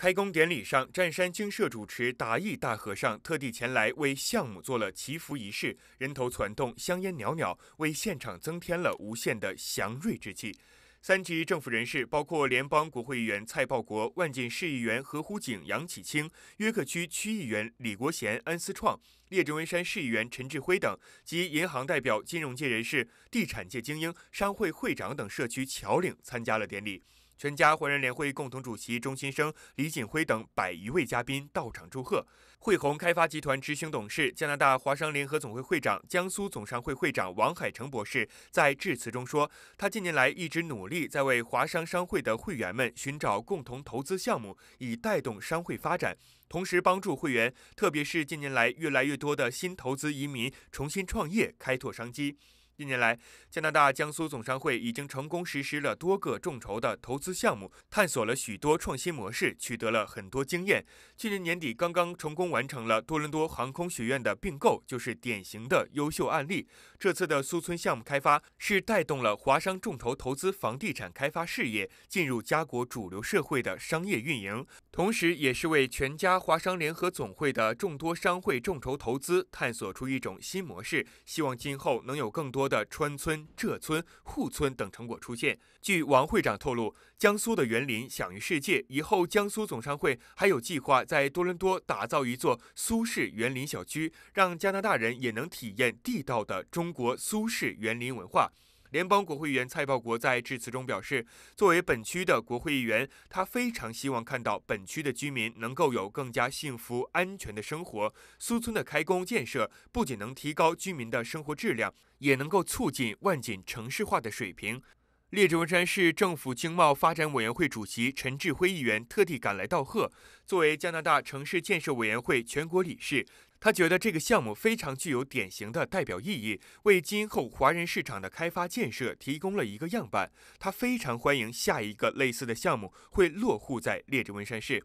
开工典礼上，占山精舍主持达义大和尚特地前来为项目做了祈福仪式，人头攒动，香烟袅袅，为现场增添了无限的祥瑞之气。三级政府人士，包括联邦国会议员蔡报国、万锦市议员何虎景、杨启清、约克区区议员李国贤、安思创、列治文山市议员陈志辉等，及银行代表、金融界人士、地产界精英、商会会长等社区侨领参加了典礼。全家华人联会共同主席钟新生、李锦辉等百余位嘉宾到场祝贺。汇鸿开发集团执行董事、加拿大华商联合总会会长、江苏总商会会长王海成博士在致辞中说，他近年来一直努力在为华商商会的会员们寻找共同投资项目，以带动商会发展，同时帮助会员，特别是近年来越来越多的新投资移民重新创业、开拓商机。近年来，加拿大江苏总商会已经成功实施了多个众筹的投资项目，探索了许多创新模式，取得了很多经验。去年年底刚刚成功完成了多伦多航空学院的并购，就是典型的优秀案例。这次的苏村项目开发，是带动了华商众筹投资房地产开发事业进入家国主流社会的商业运营，同时，也是为全家华商联合总会的众多商会众筹投资探索出一种新模式。希望今后能有更多。的川村、浙村、沪村等成果出现。据王会长透露，江苏的园林享誉世界。以后，江苏总商会还有计划在多伦多打造一座苏式园林小区，让加拿大人也能体验地道的中国苏式园林文化。联邦国会议员蔡报国在致辞中表示：“作为本区的国会议员，他非常希望看到本区的居民能够有更加幸福、安全的生活。苏村的开工建设不仅能提高居民的生活质量，也能够促进万锦城市化的水平。”列治文山市政府经贸发展委员会主席陈志辉议员特地赶来道贺。作为加拿大城市建设委员会全国理事，他觉得这个项目非常具有典型的代表意义，为今后华人市场的开发建设提供了一个样板。他非常欢迎下一个类似的项目会落户在列治文山市。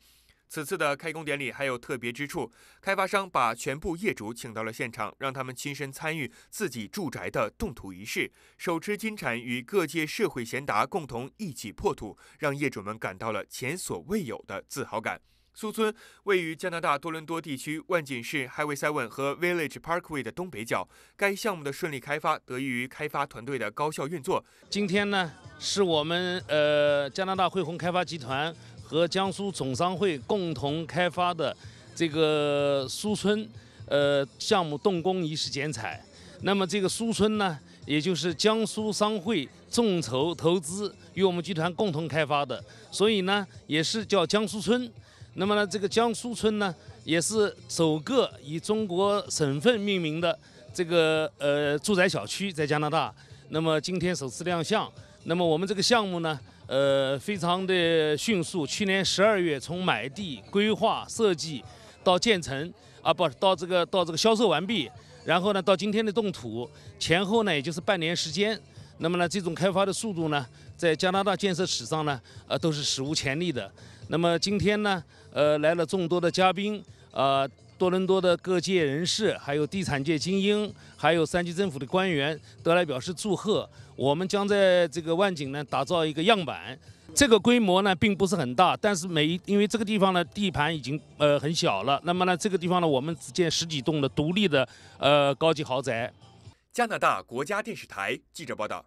此次的开工典礼还有特别之处，开发商把全部业主请到了现场，让他们亲身参与自己住宅的动土仪式，手持金铲与各界社会贤达共同一起破土，让业主们感到了前所未有的自豪感。苏村位于加拿大多伦多地区万锦市 Highway Seven 和 Village Parkway 的东北角，该项目的顺利开发得益于开发团队的高效运作。今天呢，是我们呃加拿大汇鸿开发集团。和江苏总商会共同开发的这个苏村，呃，项目动工仪式剪彩。那么这个苏村呢，也就是江苏商会众筹投资与我们集团共同开发的，所以呢，也是叫江苏村。那么呢，这个江苏村呢，也是首个以中国省份命名的这个呃住宅小区在加拿大。那么今天首次亮相。那么我们这个项目呢？呃，非常的迅速。去年十二月从买地、规划设计到建成啊，不到这个到这个销售完毕，然后呢，到今天的动土，前后呢也就是半年时间。那么呢，这种开发的速度呢，在加拿大建设史上呢，呃，都是史无前例的。那么今天呢，呃，来了众多的嘉宾呃，多伦多的各界人士，还有地产界精英，还有三级政府的官员，都来表示祝贺。我们将在这个万景呢打造一个样板，这个规模呢并不是很大，但是每一因为这个地方呢地盘已经呃很小了，那么呢这个地方呢我们只建十几栋的独立的呃高级豪宅。加拿大国家电视台记者报道。